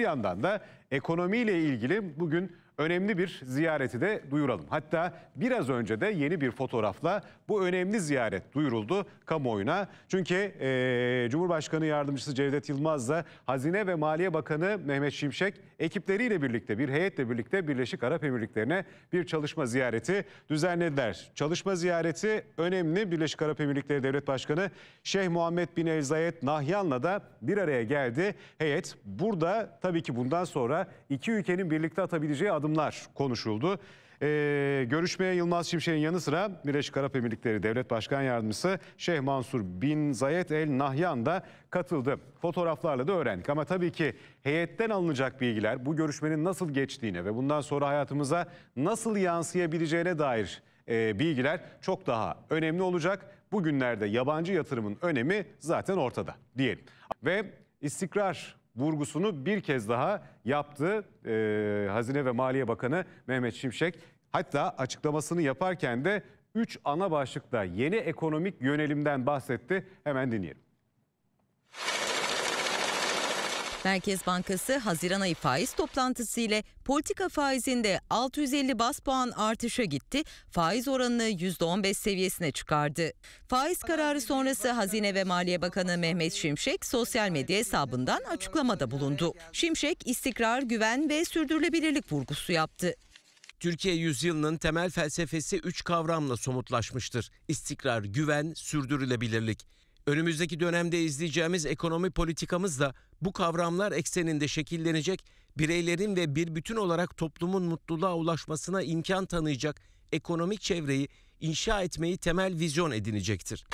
Bir yandan da ekonomiyle ilgili bugün önemli bir ziyareti de duyuralım. Hatta biraz önce de yeni bir fotoğrafla bu önemli ziyaret duyuruldu kamuoyuna. Çünkü e, Cumhurbaşkanı Yardımcısı Cevdet Yılmaz'la Hazine ve Maliye Bakanı Mehmet Şimşek ekipleriyle birlikte bir heyetle birlikte Birleşik Arap Emirlikleri'ne bir çalışma ziyareti düzenlediler. Çalışma ziyareti önemli. Birleşik Arap Emirlikleri Devlet Başkanı Şeyh Muhammed Bin Elzayet Nahyan'la da bir araya geldi. Heyet burada tabii ki bundan sonra Zirvesi'nde iki ülkenin birlikte atabileceği adımlar konuşuldu. Ee, görüşmeye Yılmaz Şimşek'in yanı sıra Birleşik Arap Emirlikleri Devlet Başkan Yardımcısı Şeyh Mansur Bin Zayed El Nahyan da katıldı. Fotoğraflarla da öğrendik ama tabii ki heyetten alınacak bilgiler bu görüşmenin nasıl geçtiğine ve bundan sonra hayatımıza nasıl yansıyabileceğine dair e, bilgiler çok daha önemli olacak. Bugünlerde yabancı yatırımın önemi zaten ortada diyelim. Ve istikrar vurgusunu bir kez daha yaptı e, Hazine ve Maliye Bakanı Mehmet Şimşek. Hatta açıklamasını yaparken de 3 ana başlıkta yeni ekonomik yönelimden bahsetti. Hemen dinleyelim. Merkez Bankası Haziran ayı faiz toplantısı ile politika faizinde 650 bas puan artışa gitti. Faiz oranını %15 seviyesine çıkardı. Faiz kararı sonrası Hazine ve Maliye Bakanı Mehmet Şimşek sosyal medya hesabından açıklamada bulundu. Şimşek istikrar, güven ve sürdürülebilirlik vurgusu yaptı. Türkiye yüzyılının temel felsefesi üç kavramla somutlaşmıştır. İstikrar, güven, sürdürülebilirlik. Önümüzdeki dönemde izleyeceğimiz ekonomi politikamız da bu kavramlar ekseninde şekillenecek, bireylerin ve bir bütün olarak toplumun mutluluğa ulaşmasına imkan tanıyacak ekonomik çevreyi inşa etmeyi temel vizyon edinecektir.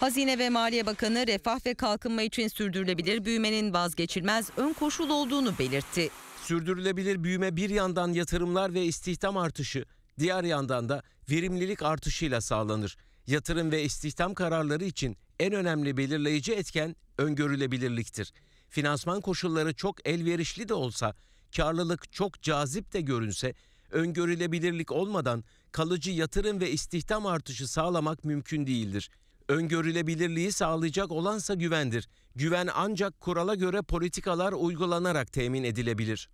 Hazine ve Maliye Bakanı refah ve kalkınma için sürdürülebilir büyümenin vazgeçilmez ön koşul olduğunu belirtti. Sürdürülebilir büyüme bir yandan yatırımlar ve istihdam artışı, diğer yandan da verimlilik artışıyla sağlanır. Yatırım ve istihdam kararları için en önemli belirleyici etken öngörülebilirliktir. Finansman koşulları çok elverişli de olsa, karlılık çok cazip de görünse, öngörülebilirlik olmadan kalıcı yatırım ve istihdam artışı sağlamak mümkün değildir. Öngörülebilirliği sağlayacak olansa güvendir. Güven ancak kurala göre politikalar uygulanarak temin edilebilir.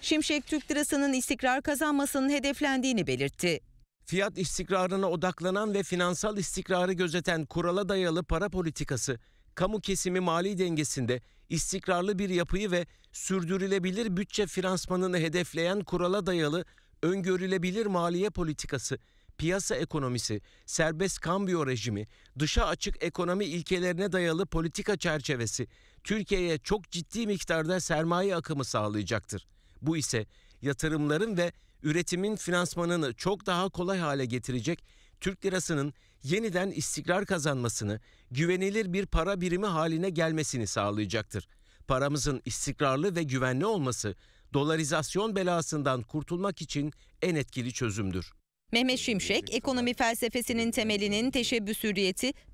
Şimşek Türk lirasının istikrar kazanmasının hedeflendiğini belirtti fiyat istikrarına odaklanan ve finansal istikrarı gözeten kurala dayalı para politikası, kamu kesimi mali dengesinde istikrarlı bir yapıyı ve sürdürülebilir bütçe finansmanını hedefleyen kurala dayalı öngörülebilir maliye politikası, piyasa ekonomisi, serbest kambiyo rejimi, dışa açık ekonomi ilkelerine dayalı politika çerçevesi Türkiye'ye çok ciddi miktarda sermaye akımı sağlayacaktır. Bu ise yatırımların ve üretimin finansmanını çok daha kolay hale getirecek Türk lirasının yeniden istikrar kazanmasını, güvenilir bir para birimi haline gelmesini sağlayacaktır. Paramızın istikrarlı ve güvenli olması dolarizasyon belasından kurtulmak için en etkili çözümdür. Mehmet Şimşek, ekonomi felsefesinin temelinin teşebbüs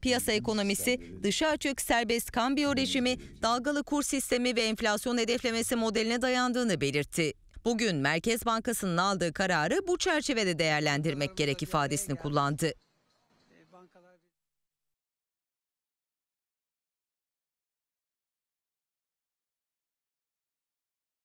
piyasa ekonomisi, dışa açık serbest kambiyo rejimi, dalgalı kur sistemi ve enflasyon hedeflemesi modeline dayandığını belirtti. Bugün Merkez Bankası'nın aldığı kararı bu çerçevede değerlendirmek gerek ifadesini kullandı.